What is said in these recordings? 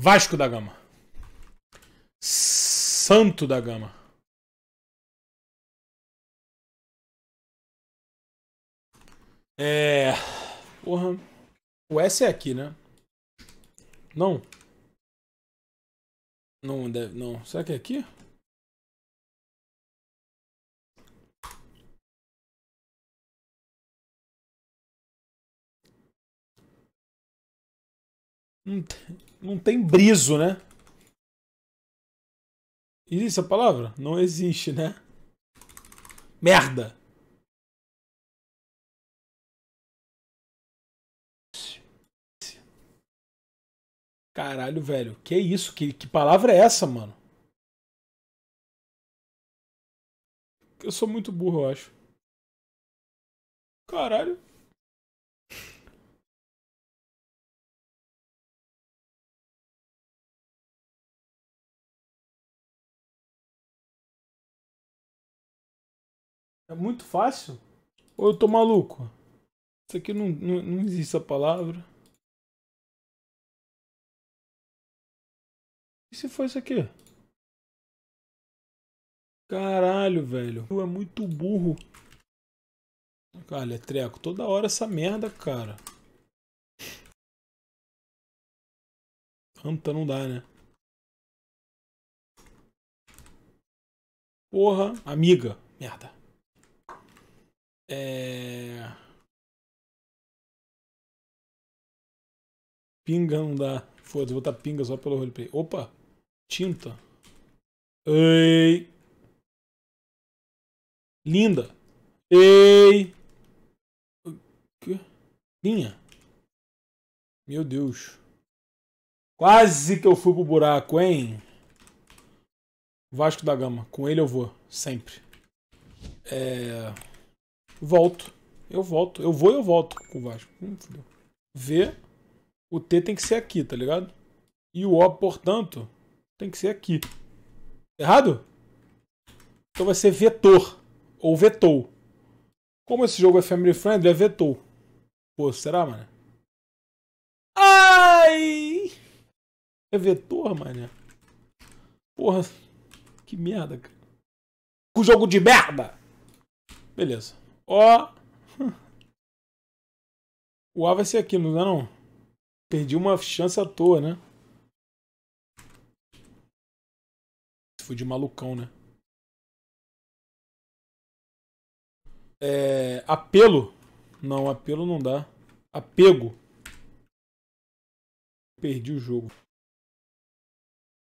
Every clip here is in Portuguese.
Vasco da Gama. Santo da Gama. É. Porra. O S é aqui, né? Não. Não deve. Não. Será que é aqui? Não, tem briso, né? Existe a palavra? Não existe, né? Merda! Caralho, velho. Que isso? Que, que palavra é essa, mano? Eu sou muito burro, eu acho. Caralho. É muito fácil? Ou eu tô maluco? Isso aqui não, não, não existe a palavra. E se foi isso aqui? Caralho, velho. Tu é muito burro. Olha, é treco. Toda hora essa merda, cara. Anta não dá, né? Porra, amiga. Merda. É... Pinga não dá. Foda-se, vou botar pinga só pelo roleplay. Opa! Tinta. Ei! Linda! Ei! Linha! Meu Deus. Quase que eu fui pro buraco, hein? Vasco da Gama. Com ele eu vou. Sempre. É... Volto. Eu volto. Eu vou e eu volto com o Vasco. Hum, fudeu. V, o T tem que ser aqui, tá ligado? E o O, portanto, tem que ser aqui. Errado? Então vai ser vetor. Ou vetou. Como esse jogo é family friendly, é vetou. Pô, será, mano? Ai! É vetor, mano. Porra. Que merda, cara. O jogo de merda! Beleza. Ó. O A vai ser aquilo, não é não? Perdi uma chance à toa, né? Fui de malucão, né? É, apelo. Não, apelo não dá. Apego. Perdi o jogo.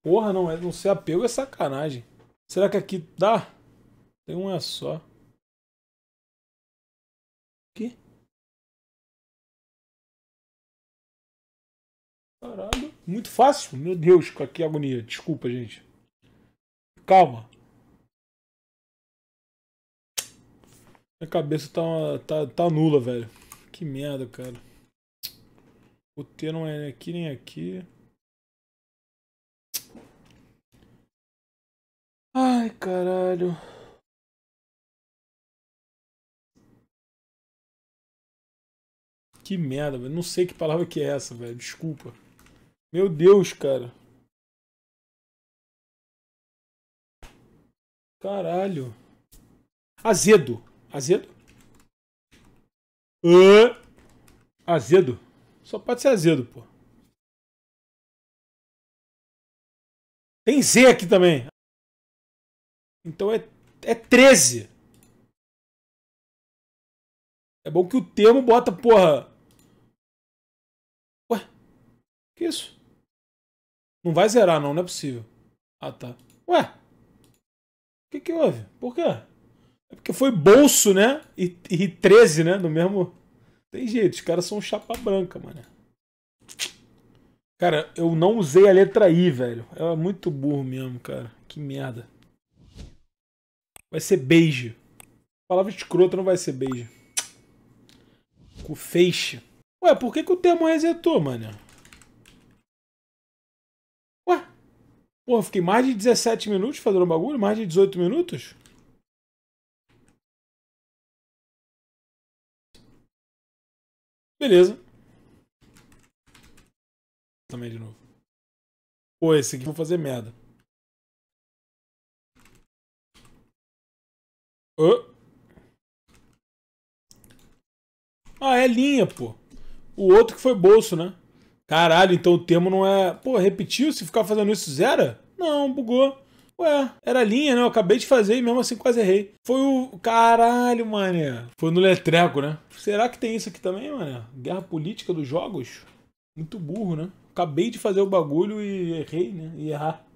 Porra, não, é, não ser apego é sacanagem. Será que aqui dá? Tem um é só. Que? Caralho. Muito fácil. Meu Deus, que agonia. Desculpa, gente. Calma. Minha cabeça tá, tá, tá nula, velho. Que merda, cara. O T não é aqui nem aqui. Ai, caralho. Que merda, velho. Não sei que palavra que é essa, velho. Desculpa. Meu Deus, cara. Caralho. Azedo. Azedo? Uh, azedo. Só pode ser azedo, pô. Tem Z aqui também. Então é, é 13. É bom que o termo bota, porra, que isso? Não vai zerar, não, não é possível. Ah, tá. Ué? O que, que houve? Por quê? É porque foi bolso, né? E, e 13, né? No mesmo. Tem jeito, os caras são chapa branca, mano. Cara, eu não usei a letra I, velho. É muito burro mesmo, cara. Que merda. Vai ser beijo. Palavra escrota não vai ser beijo. Com feixe. Ué, por que, que o termo resetou, mano? Porra, fiquei mais de 17 minutos fazendo o bagulho, mais de 18 minutos. Beleza. Também de novo. Pô, esse aqui vou fazer merda. Oh. Ah, é linha, pô. O outro que foi bolso, né? Caralho, então o termo não é. Pô, repetiu? Se ficar fazendo isso, zera? Não, bugou. Ué, era linha, né? Eu acabei de fazer e mesmo assim quase errei. Foi o. Caralho, mané. Foi no letreco, né? Será que tem isso aqui também, mané? Guerra política dos jogos? Muito burro, né? Acabei de fazer o bagulho e errei, né? E errar.